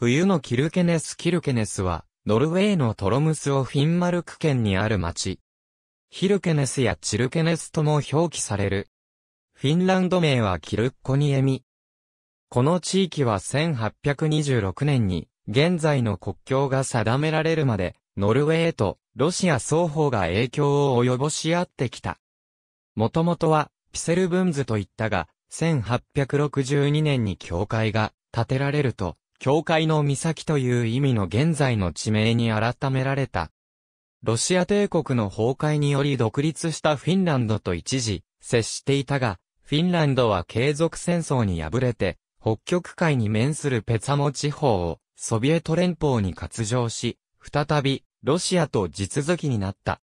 冬のキルケネスキルケネスは、ノルウェーのトロムスオフィンマルク県にある町。ヒルケネスやチルケネスとも表記される。フィンランド名はキルッコニエミ。この地域は1826年に、現在の国境が定められるまで、ノルウェーとロシア双方が影響を及ぼし合ってきた。もともとは、ピセルブンズと言ったが、1862年に教会が建てられると、教会の岬という意味の現在の地名に改められた。ロシア帝国の崩壊により独立したフィンランドと一時、接していたが、フィンランドは継続戦争に敗れて、北極海に面するペツァモ地方をソビエト連邦に割譲し、再びロシアと地続きになった。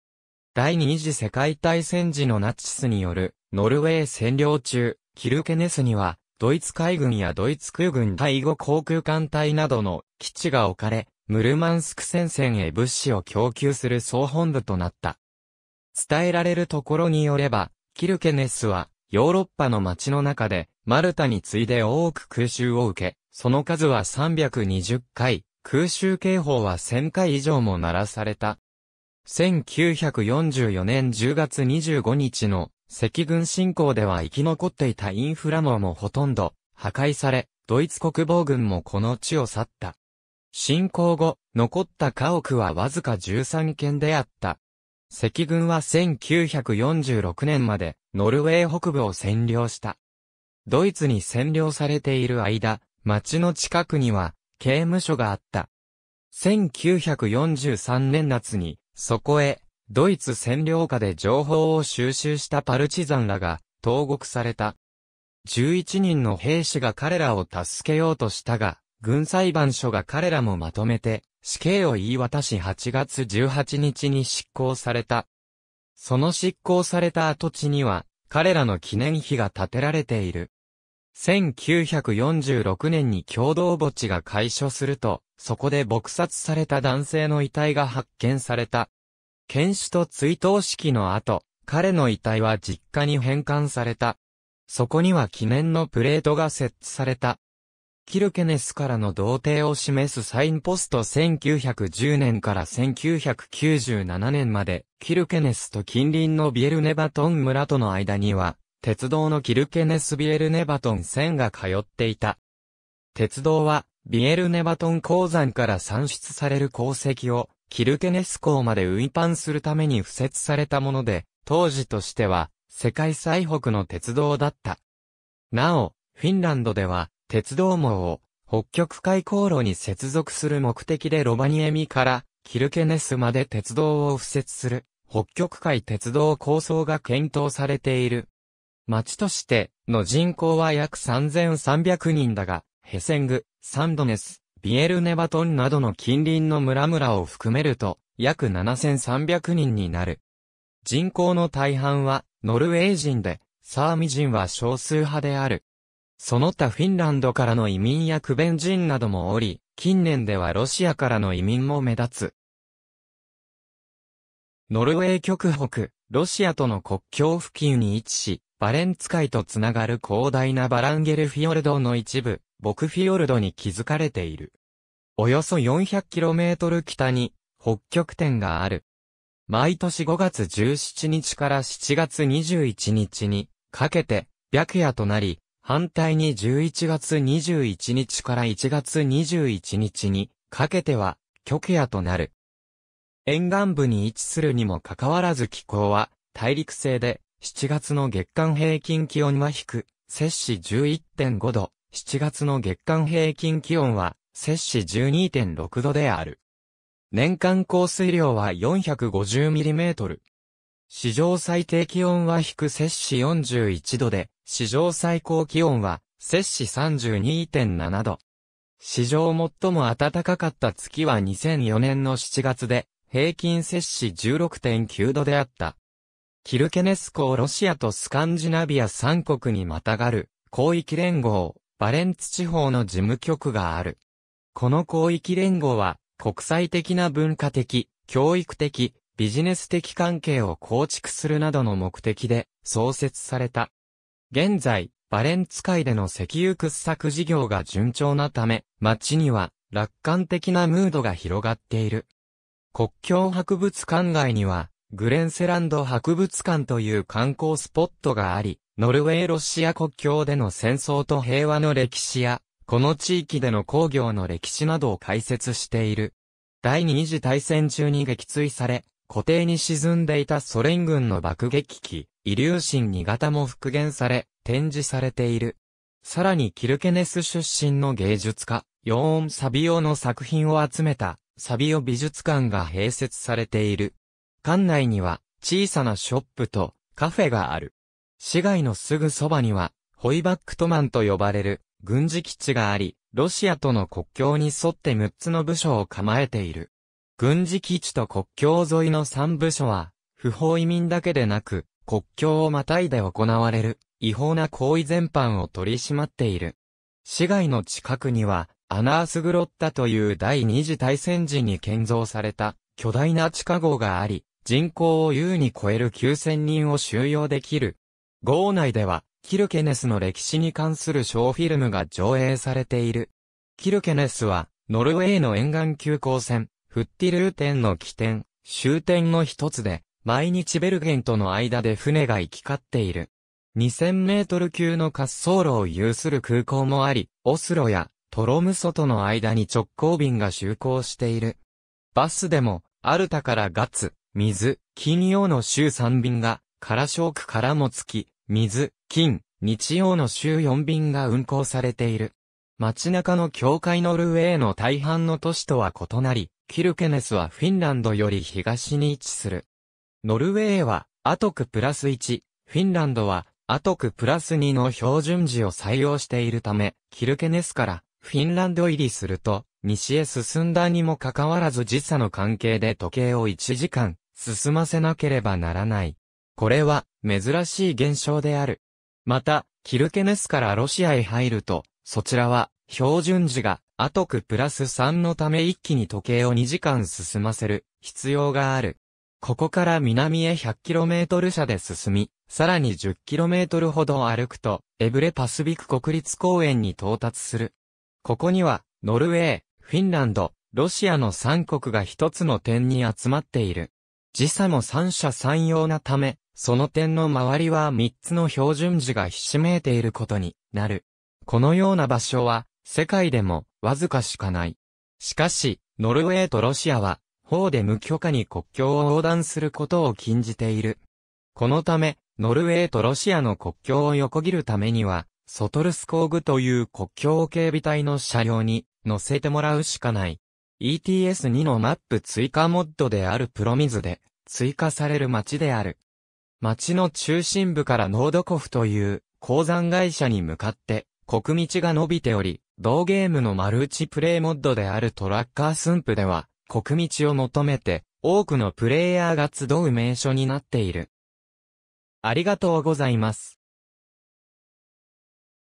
第二次世界大戦時のナチスによるノルウェー占領中、キルケネスにはドイツ海軍やドイツ空軍第5航空艦隊などの基地が置かれ、ムルマンスク戦線へ物資を供給する総本部となった。伝えられるところによれば、キルケネスはヨーロッパの街の中でマルタに次いで多く空襲を受け、その数は320回、空襲警報は1000回以上も鳴らされた。1944年10月25日の赤軍侵攻では生き残っていたインフラ網もほとんど破壊され、ドイツ国防軍もこの地を去った。侵攻後、残った家屋はわずか13軒であった。赤軍は1946年までノルウェー北部を占領した。ドイツに占領されている間、町の近くには刑務所があった。1943年夏に、そこへドイツ占領下で情報を収集したパルチザンらが、投獄された。11人の兵士が彼らを助けようとしたが、軍裁判所が彼らもまとめて、死刑を言い渡し8月18日に執行された。その執行された跡地には、彼らの記念碑が建てられている。1946年に共同墓地が解消すると、そこで撲殺された男性の遺体が発見された。検視と追悼式の後、彼の遺体は実家に返還された。そこには記念のプレートが設置された。キルケネスからの童貞を示すサインポスト1910年から1997年まで、キルケネスと近隣のビエルネバトン村との間には、鉄道のキルケネスビエルネバトン線が通っていた。鉄道は、ビエルネバトン鉱山から産出される鉱石を、キルケネス港まで運搬するために付設されたもので、当時としては、世界最北の鉄道だった。なお、フィンランドでは、鉄道網を、北極海航路に接続する目的でロバニエミから、キルケネスまで鉄道を付設する、北極海鉄道構想が検討されている。町としての人口は約3300人だが、ヘセング、サンドネス、ピエルネバトンなどの近隣の村々を含めると、約7300人になる。人口の大半は、ノルウェー人で、サーミ人は少数派である。その他フィンランドからの移民やクベン人などもおり、近年ではロシアからの移民も目立つ。ノルウェー極北、ロシアとの国境付近に位置し、バレンツ海とつながる広大なバランゲルフィヨルドの一部、ボクフィヨルドに築かれている。およそ 400km 北に北極点がある。毎年5月17日から7月21日にかけて白夜となり、反対に11月21日から1月21日にかけては極夜となる。沿岸部に位置するにもかかわらず気候は大陸性で7月の月間平均気温は低く、摂氏11.5度、7月の月間平均気温は、摂氏12.6度である。年間降水量は 450mm。史上最低気温は低摂氏41度で、史上最高気温は摂氏32.7度。史上最も暖かかった月は2004年の7月で、平均摂氏16.9度であった。キルケネスコロシアとスカンジナビア3国にまたがる、広域連合、バレンツ地方の事務局がある。この広域連合は、国際的な文化的、教育的、ビジネス的関係を構築するなどの目的で創設された。現在、バレンツ海での石油掘削事業が順調なため、街には楽観的なムードが広がっている。国境博物館街には、グレンセランド博物館という観光スポットがあり、ノルウェー・ロシア国境での戦争と平和の歴史や、この地域での工業の歴史などを解説している。第二次大戦中に撃墜され、固定に沈んでいたソ連軍の爆撃機、イリューシン2型も復元され、展示されている。さらにキルケネス出身の芸術家、ヨーン・サビオの作品を集めた、サビオ美術館が併設されている。館内には小さなショップとカフェがある。市街のすぐそばには、ホイバックトマンと呼ばれる軍事基地があり、ロシアとの国境に沿って6つの部署を構えている。軍事基地と国境沿いの3部署は、不法移民だけでなく、国境をまたいで行われる、違法な行為全般を取り締まっている。市街の近くには、アナースグロッタという第二次大戦時に建造された巨大な地下壕があり、人口を優に超える9000人を収容できる。号内では、キルケネスの歴史に関する小フィルムが上映されている。キルケネスは、ノルウェーの沿岸急行線、フッティルーテンの起点、終点の一つで、毎日ベルゲンとの間で船が行き交っている。2000メートル級の滑走路を有する空港もあり、オスロやトロムソとの間に直行便が就航している。バスでも、アルタからガツ、水、金曜の週3便が、カラショークからもき、水、金、日曜の週4便が運行されている。街中の境界ノルウェーの大半の都市とは異なり、キルケネスはフィンランドより東に位置する。ノルウェーは、アトクプラス1、フィンランドは、アトクプラス2の標準時を採用しているため、キルケネスから、フィンランド入りすると、西へ進んだにもかかわらず時差の関係で時計を1時間、進ませなければならない。これは、珍しい現象である。また、キルケネスからロシアへ入ると、そちらは、標準時が、後くプラス3のため一気に時計を2時間進ませる、必要がある。ここから南へ 100km 車で進み、さらに 10km ほど歩くと、エブレパスビク国立公園に到達する。ここには、ノルウェー、フィンランド、ロシアの3国が一つの点に集まっている。時差も三者三様なため、その点の周りは3つの標準時がひしめいていることになる。このような場所は、世界でもわずかしかない。しかし、ノルウェーとロシアは、法で無許可に国境を横断することを禁じている。このため、ノルウェーとロシアの国境を横切るためには、ソトルスコーグという国境警備隊の車両に載せてもらうしかない。ETS2 のマップ追加モッドであるプロミズで追加される街である。街の中心部からノードコフという鉱山会社に向かって国道が伸びており、同ゲームのマルチプレイモッドであるトラッカースンプでは国道を求めて多くのプレイヤーが集う名所になっている。ありがとうございます。